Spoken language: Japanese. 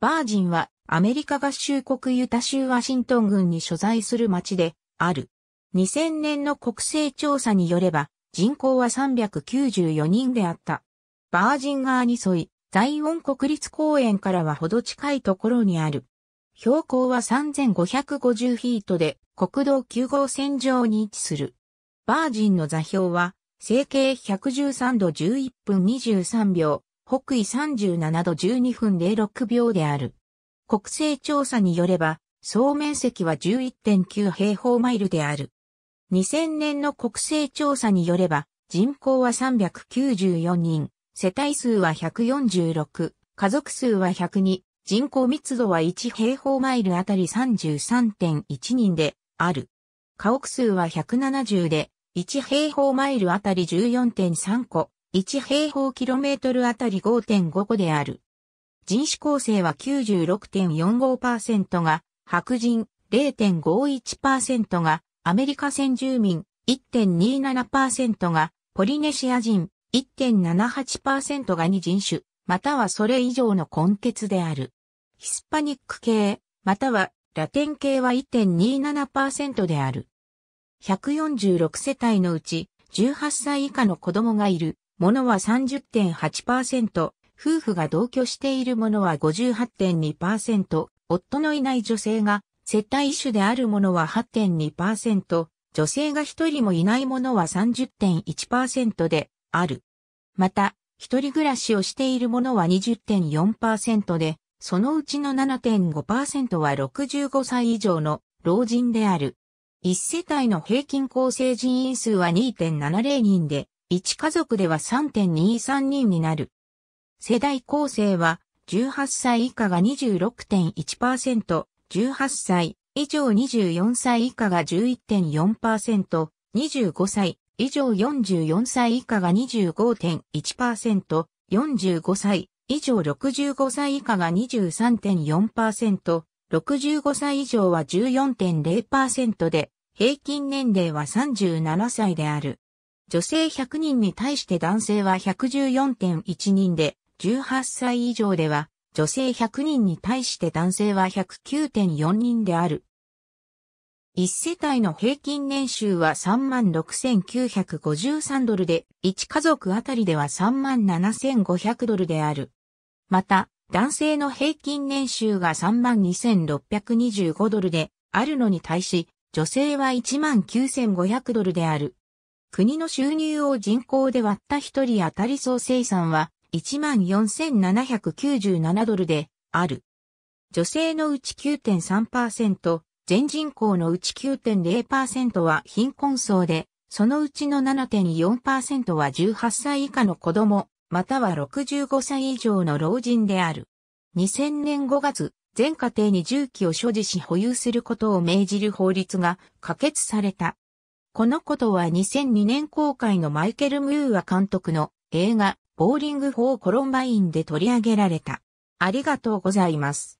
バージンはアメリカ合衆国ユタ州ワシントン郡に所在する町である。2000年の国勢調査によれば人口は394人であった。バージン側に沿い、ザイオン国立公園からはほど近いところにある。標高は3550フィートで国道9号線上に位置する。バージンの座標は、整形113度11分23秒、北緯37度12分06秒である。国勢調査によれば、総面積は11.9平方マイルである。2000年の国勢調査によれば、人口は394人、世帯数は146、家族数は102、人口密度は1平方マイルあたり33.1人である。家屋数は170で、1平方マイルあたり14.3個、1平方キロメートルあたり5.5個である。人種構成は96.45%が白人、0.51%がアメリカ先住民、1.27%がポリネシア人、1.78%が二人種、またはそれ以上の根血である。ヒスパニック系、またはラテン系は1.27%である。146世帯のうち18歳以下の子供がいるものは30.8%、夫婦が同居しているものは58.2%、夫のいない女性が接待種であるものは8.2%、女性が一人もいないものは30.1%である。また、一人暮らしをしているものは20.4%で、そのうちの7.5%は65歳以上の老人である。一世帯の平均構成人員数は2.70人で、1家族では3.23人になる。世代構成は、18歳以下が26.1%、18歳以上24歳以下が11.4%、25歳以上44歳以下が25.1%、45歳以上65歳以下が23.4%、65歳以上は14.0%で、平均年齢は37歳である。女性100人に対して男性は114.1人で、18歳以上では、女性100人に対して男性は109.4人である。一世帯の平均年収は36,953ドルで、一家族あたりでは37,500ドルである。また、男性の平均年収が32,625ドルであるのに対し、女性は19,500ドルである。国の収入を人口で割った一人当たり総生産は14,797ドルである。女性のうち9.3%、全人口のうち9.0%は貧困層で、そのうちの7.4%は18歳以下の子供、または65歳以上の老人である。2000年5月、全家庭に銃器を所持し保有することを命じる法律が可決された。このことは2002年公開のマイケル・ムーア監督の映画、ボーリング・フォー・コロンバインで取り上げられた。ありがとうございます。